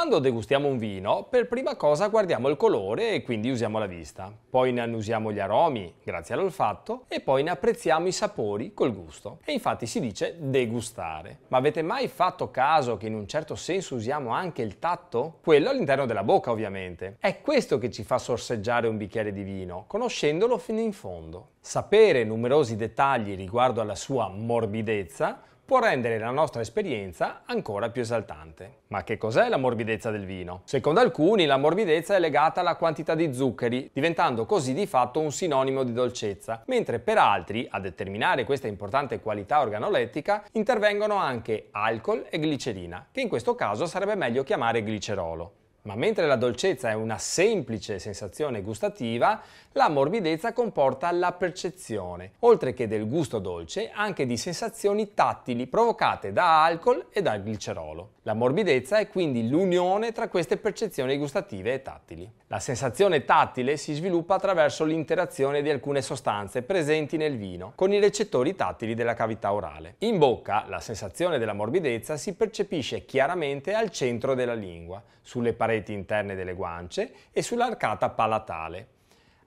Quando degustiamo un vino, per prima cosa guardiamo il colore e quindi usiamo la vista. Poi ne annusiamo gli aromi, grazie all'olfatto, e poi ne apprezziamo i sapori col gusto. E infatti si dice degustare. Ma avete mai fatto caso che in un certo senso usiamo anche il tatto? Quello all'interno della bocca, ovviamente. È questo che ci fa sorseggiare un bicchiere di vino, conoscendolo fino in fondo. Sapere numerosi dettagli riguardo alla sua morbidezza può rendere la nostra esperienza ancora più esaltante. Ma che cos'è la morbidezza del vino? Secondo alcuni la morbidezza è legata alla quantità di zuccheri, diventando così di fatto un sinonimo di dolcezza, mentre per altri, a determinare questa importante qualità organolettica, intervengono anche alcol e glicerina, che in questo caso sarebbe meglio chiamare glicerolo. Ma mentre la dolcezza è una semplice sensazione gustativa, la morbidezza comporta la percezione, oltre che del gusto dolce, anche di sensazioni tattili provocate da alcol e dal glicerolo. La morbidezza è quindi l'unione tra queste percezioni gustative e tattili. La sensazione tattile si sviluppa attraverso l'interazione di alcune sostanze presenti nel vino con i recettori tattili della cavità orale. In bocca la sensazione della morbidezza si percepisce chiaramente al centro della lingua, sulle pareti pareti interne delle guance e sull'arcata palatale.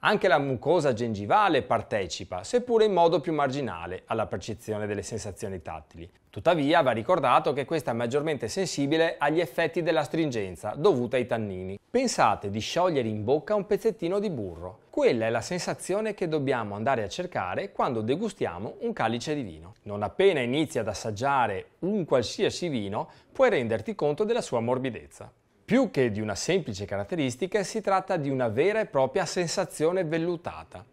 Anche la mucosa gengivale partecipa, seppure in modo più marginale, alla percezione delle sensazioni tattili. Tuttavia va ricordato che questa è maggiormente sensibile agli effetti della stringenza dovuta ai tannini. Pensate di sciogliere in bocca un pezzettino di burro. Quella è la sensazione che dobbiamo andare a cercare quando degustiamo un calice di vino. Non appena inizi ad assaggiare un qualsiasi vino, puoi renderti conto della sua morbidezza. Più che di una semplice caratteristica si tratta di una vera e propria sensazione vellutata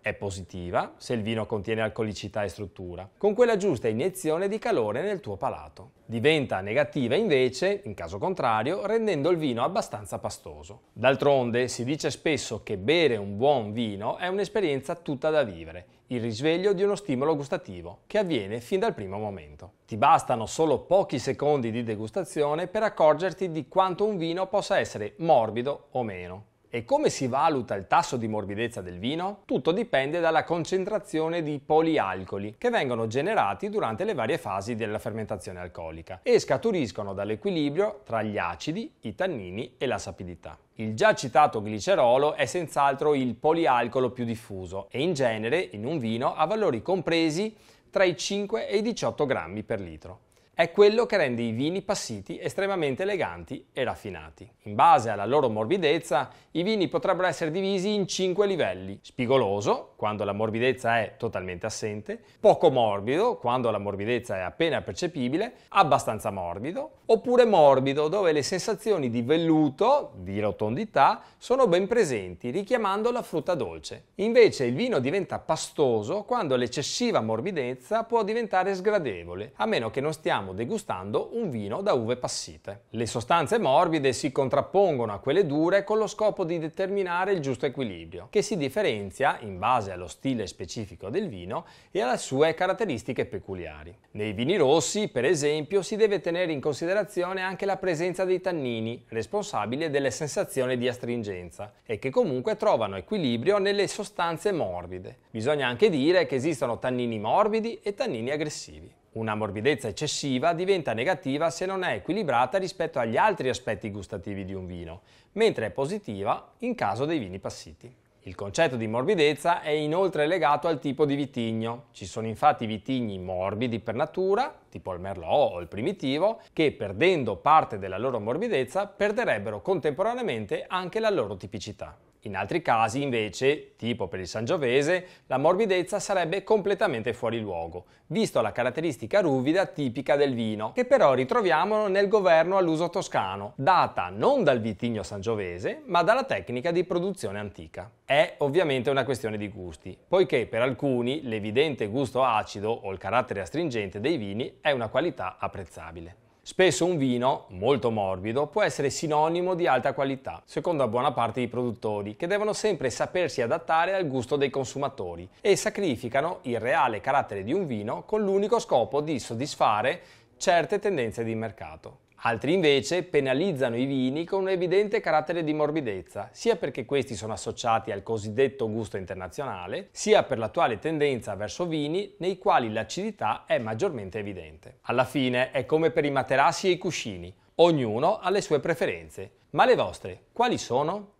è positiva se il vino contiene alcolicità e struttura, con quella giusta iniezione di calore nel tuo palato. Diventa negativa invece, in caso contrario, rendendo il vino abbastanza pastoso. D'altronde si dice spesso che bere un buon vino è un'esperienza tutta da vivere, il risveglio di uno stimolo gustativo, che avviene fin dal primo momento. Ti bastano solo pochi secondi di degustazione per accorgerti di quanto un vino possa essere morbido o meno. E come si valuta il tasso di morbidezza del vino? Tutto dipende dalla concentrazione di polialcoli che vengono generati durante le varie fasi della fermentazione alcolica e scaturiscono dall'equilibrio tra gli acidi, i tannini e la sapidità. Il già citato glicerolo è senz'altro il polialcolo più diffuso e in genere in un vino ha valori compresi tra i 5 e i 18 grammi per litro è quello che rende i vini passiti estremamente eleganti e raffinati. In base alla loro morbidezza, i vini potrebbero essere divisi in 5 livelli. Spigoloso, quando la morbidezza è totalmente assente, poco morbido, quando la morbidezza è appena percepibile, abbastanza morbido, oppure morbido, dove le sensazioni di velluto, di rotondità, sono ben presenti, richiamando la frutta dolce. Invece il vino diventa pastoso quando l'eccessiva morbidezza può diventare sgradevole, a meno che non stiamo stiamo degustando un vino da uve passite. Le sostanze morbide si contrappongono a quelle dure con lo scopo di determinare il giusto equilibrio, che si differenzia in base allo stile specifico del vino e alle sue caratteristiche peculiari. Nei vini rossi, per esempio, si deve tenere in considerazione anche la presenza dei tannini, responsabili delle sensazioni di astringenza, e che comunque trovano equilibrio nelle sostanze morbide. Bisogna anche dire che esistono tannini morbidi e tannini aggressivi. Una morbidezza eccessiva diventa negativa se non è equilibrata rispetto agli altri aspetti gustativi di un vino, mentre è positiva in caso dei vini passiti. Il concetto di morbidezza è inoltre legato al tipo di vitigno. Ci sono infatti vitigni morbidi per natura, tipo il merlot o il primitivo, che perdendo parte della loro morbidezza perderebbero contemporaneamente anche la loro tipicità. In altri casi, invece, tipo per il Sangiovese, la morbidezza sarebbe completamente fuori luogo, visto la caratteristica ruvida tipica del vino, che però ritroviamo nel governo all'uso toscano, data non dal vitigno sangiovese, ma dalla tecnica di produzione antica. È ovviamente una questione di gusti, poiché per alcuni l'evidente gusto acido o il carattere astringente dei vini è una qualità apprezzabile. Spesso un vino, molto morbido, può essere sinonimo di alta qualità, secondo la buona parte dei produttori, che devono sempre sapersi adattare al gusto dei consumatori e sacrificano il reale carattere di un vino con l'unico scopo di soddisfare certe tendenze di mercato. Altri invece penalizzano i vini con un evidente carattere di morbidezza, sia perché questi sono associati al cosiddetto gusto internazionale, sia per l'attuale tendenza verso vini nei quali l'acidità è maggiormente evidente. Alla fine è come per i materassi e i cuscini, ognuno ha le sue preferenze, ma le vostre quali sono?